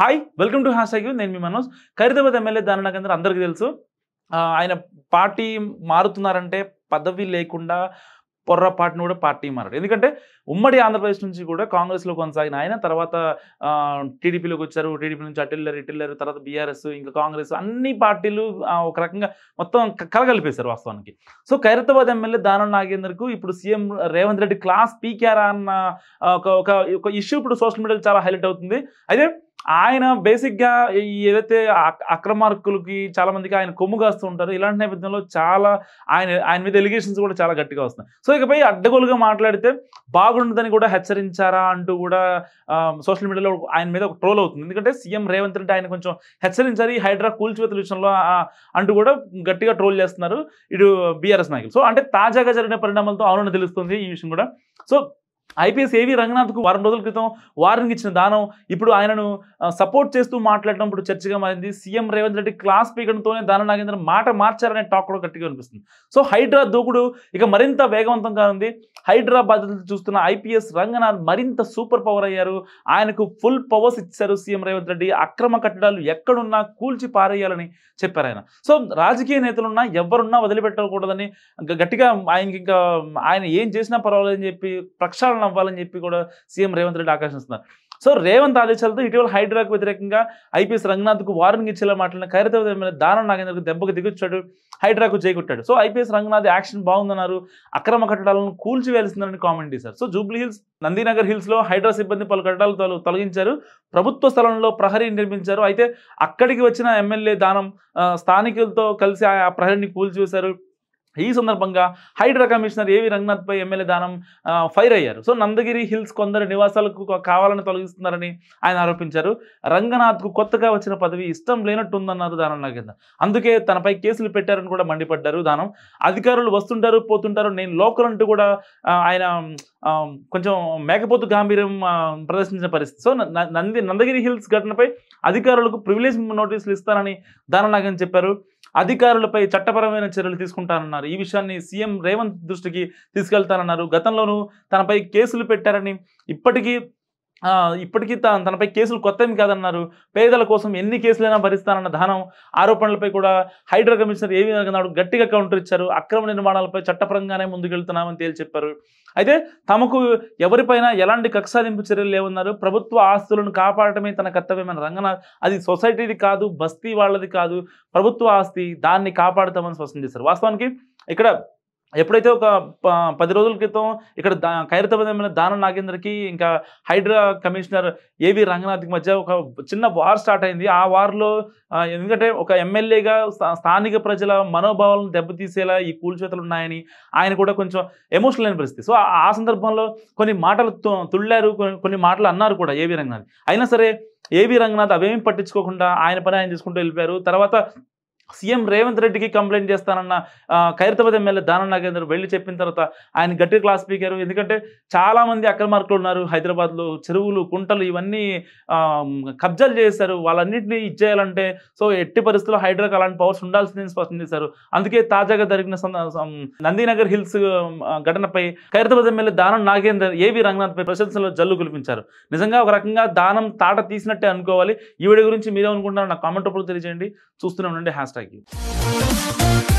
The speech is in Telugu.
Hi welcome to hash you నేను మీ మనోజ్ ఖరీదాబాద్ ఎమ్మెల్యే దాననగేంద్ర అందరికీ తెలుసు ఆయన పార్టీ మారుతున్నారంటే పదవి లేకుండా పార్టీని కూడా పార్టీ మారాడు ఎందుకంటే ఉమ్మడి ఆంధ్రప్రదేశ్ నుంచి కూడా కాంగ్రెస్లో కొనసాగిన ఆయన తర్వాత టీడీపీలోకి వచ్చారు టీడీపీ నుంచి అటిల్లర్ ఇటిల్లర్ తర్వాత బీఆర్ఎస్ ఇంకా కాంగ్రెస్ అన్ని పార్టీలు ఒక రకంగా మొత్తం కలగలిపేశారు వాస్తవానికి సో ఖైరతాబాద్ ఎమ్మెల్యే దానం నాగేందర్కు ఇప్పుడు సీఎం రేవంత్ రెడ్డి క్లాస్ పీకేఆర్ అన్న ఒక ఒక ఇష్యూ ఇప్పుడు సోషల్ మీడియాలో చాలా హైలైట్ అవుతుంది అయితే ఆయన బేసిక్గా ఏదైతే అక్రమార్కులకి చాలా మందికి ఆయన కొమ్ము కాస్తూ ఉంటారు ఇలాంటి నేపథ్యంలో చాలా ఆయన ఆయన మీద ఎలిగేషన్స్ కూడా చాలా గట్టిగా వస్తున్నాయి సో ఇకపై అడ్డగోలుగా మాట్లాడితే బాగుండదని కూడా హెచ్చరించారా అంటూ కూడా సోషల్ మీడియాలో ఆయన మీద ఒక ట్రోల్ అవుతుంది ఎందుకంటే సీఎం రేవంత్ రెడ్డి ఆయన కొంచెం హెచ్చరించారు ఈ హైడ్రా కూల్చివేతల విషయంలో అంటూ కూడా గట్టిగా ట్రోల్ చేస్తున్నారు ఇటు బీఆర్ఎస్ నాయకులు సో అంటే తాజాగా జరిగిన పరిణామాలతో అవునని తెలుస్తుంది ఈ విషయం కూడా సో ఐపీఎస్ ఏవి రంగనాథ్కు వారం రోజుల క్రితం వారానికి ఇచ్చిన దానం ఇప్పుడు ఆయనను సపోర్ట్ చేస్తూ మాట్లాడటం ఇప్పుడు చర్చగా మారింది సీఎం రేవంత్ రెడ్డి క్లాస్ పీకడంతోనే దానం నాగేంద్ర మాట మార్చారనే టాక్ కూడా గట్టిగా అనిపిస్తుంది సో హైడ్రా దూకుడు ఇక మరింత వేగవంతంగా ఉంది హైదరాబాద్ చూస్తున్న ఐపీఎస్ రంగనాథ్ మరింత సూపర్ పవర్ అయ్యారు ఆయనకు ఫుల్ పవర్స్ ఇచ్చారు సీఎం రేవంత్ రెడ్డి అక్రమ కట్టడాలు ఎక్కడున్నా కూల్చి పారేయాలని చెప్పారు ఆయన సో రాజకీయ నేతలున్నా ఎవరున్నా వదిలిపెట్టకూడదని గట్టిగా ఆయనకి ఇంకా ఆయన ఏం చేసినా పర్వాలేదని చెప్పి ప్రక్షాళన పరిపాలన అవ్వాలని చెప్పి కూడా సీఎం రేవంత్ రెడ్డి ఆకర్షిస్తున్నారు సో రేవంత్ ఆదేశాలతో ఇటీవల హైడ్రాకు వ్యతిరేకంగా ఐపీఎస్ రంగనాథ్కు వార్నింగ్ ఇచ్చేలా మాట్లాడిన ఖైరతాబాద్ దానం నాగేంద్రకు దెబ్బకు దిగొచ్చాడు హైడ్రాకు చేకొట్టాడు సో ఐపీఎస్ రంగనాథ్ యాక్షన్ బాగుందన్నారు అక్రమ కట్టడాలను కూల్చివేయాల్సిందని కామెంట్ చేశారు సో జూబ్లీ హిల్స్ నందీనగర్ హిల్స్లో హైడ్రా సిబ్బంది పలు కట్టడాలు తొలగించారు ప్రభుత్వ స్థలంలో ప్రహరీ నిర్మించారు అయితే అక్కడికి వచ్చిన ఎమ్మెల్యే దానం స్థానికులతో కలిసి ఆ ప్రహరీని కూల్చివేశారు ఈ సందర్భంగా హైడ్రా కమిషనర్ ఏవి రంగనాథ్పై ఎమ్మెల్యే దానం ఫైర్ అయ్యారు సో నందగిరి హిల్స్ కొందరు నివాసాలకు కావాలని తొలగిస్తున్నారని ఆయన ఆరోపించారు రంగనాథ్కు కొత్తగా వచ్చిన పదవి ఇష్టం లేనట్టుందన్నారు దానం నాగేంద్ర అందుకే తనపై కేసులు పెట్టారని కూడా మండిపడ్డారు దానం అధికారులు వస్తుంటారు పోతుంటారు నేను లోకల్ అంటూ కూడా ఆయన కొంచెం మేకపోతు గాంభీర్యం ప్రదర్శించిన పరిస్థితి సో నంది నందగిరి హిల్స్ ఘటనపై అధికారులకు ప్రివిలేజ్ నోటీసులు ఇస్తారని దానం నాగేంద్ర చెప్పారు అధికారులపై చట్టపరమైన చర్యలు తీసుకుంటానన్నారు ఈ విషయాన్ని సీఎం రేవంత్ దృష్టికి తీసుకెళ్తానన్నారు గతంలోనూ తనపై కేసులు పెట్టారని ఇప్పటికీ ఇప్పటికీ తనపై కేసులు కొత్త ఏమి కాదన్నారు పేదల కోసం ఎన్ని కేసులైనా భరిస్తానన్న ధనం ఆరోపణలపై కూడా హైడ్రా కమిషనర్ ఏమి నాడు గట్టిగా కౌంటర్ ఇచ్చారు అక్రమ నిర్మాణాలపై చట్టపరంగానే ముందుకెళ్తున్నామని తేల్చి చెప్పారు అయితే తమకు ఎవరిపైన ఎలాంటి కక్షాదింపు చర్యలు లేవన్నారు ప్రభుత్వ ఆస్తులను కాపాడటమే తన కర్తవ్యమైన రంగనాథ్ అది సొసైటీది కాదు బస్తీ వాళ్ళది కాదు ప్రభుత్వ ఆస్తి దాన్ని కాపాడతామని స్పష్టం చేశారు వాస్తవానికి ఇక్కడ ఎప్పుడైతే ఒక పది రోజుల క్రితం ఇక్కడ ఖైరతాబాద్ ఎమ్మెల్యే దానం నాగేంద్రకి ఇంకా హైడ్రా కమిషనర్ ఏవి రంగనాథ్కి మధ్య ఒక చిన్న వార్ స్టార్ట్ అయింది ఆ వార్లో ఎందుకంటే ఒక ఎమ్మెల్యేగా స్థానిక ప్రజల మనోభావాలను దెబ్బతీసేలా ఈ కూల్చేతలు ఉన్నాయని ఆయన కూడా కొంచెం ఎమోషనల్ అయిన పరిస్థితి సో ఆ సందర్భంలో కొన్ని మాటలు తుళ్ళారు కొన్ని మాటలు అన్నారు కూడా ఏవి రంగనాథ్ అయినా సరే ఏవి రంగనాథ్ అవేమీ పట్టించుకోకుండా ఆయన పని ఆయన తీసుకుంటూ వెళ్ళిపోయారు తర్వాత సీఎం రేవంత్ రెడ్డికి కంప్లైంట్ చేస్తానన్న ఖైరతాబాద్ ఎమ్మెల్యే దానం నాగేందర్ వెళ్ళి చెప్పిన తర్వాత ఆయన గట్టి క్లాస్ స్పీకర్ ఎందుకంటే చాలామంది అక్రమార్కులు ఉన్నారు హైదరాబాద్లో చెరువులు కుంటలు ఇవన్నీ కబ్జాలు చేశారు వాళ్ళన్నింటినీ ఇచ్చేయాలంటే సో ఎట్టి పరిస్థితుల్లో హైడ్రాకి అలాంటి పవర్స్ ఉండాల్సిందని స్పష్టం చేశారు అందుకే తాజాగా జరిగిన నందీనగర్ హిల్స్ ఘటనపై ఖైరతాబాద్ ఎమ్మెల్యే దానం నాగేందర్ ఏవి రంగనాథ్పై ప్రశంసలు జల్లు కులిపించారు నిజంగా ఒక రకంగా దానం తాట తీసినట్టే అనుకోవాలి ఈవిడ గురించి మీరేమనుకుంటున్నారో నా కామెంట్ రూపంలో తెలియజేయండి చూస్తూనే ఉండండి హ్యాష్ hashtag.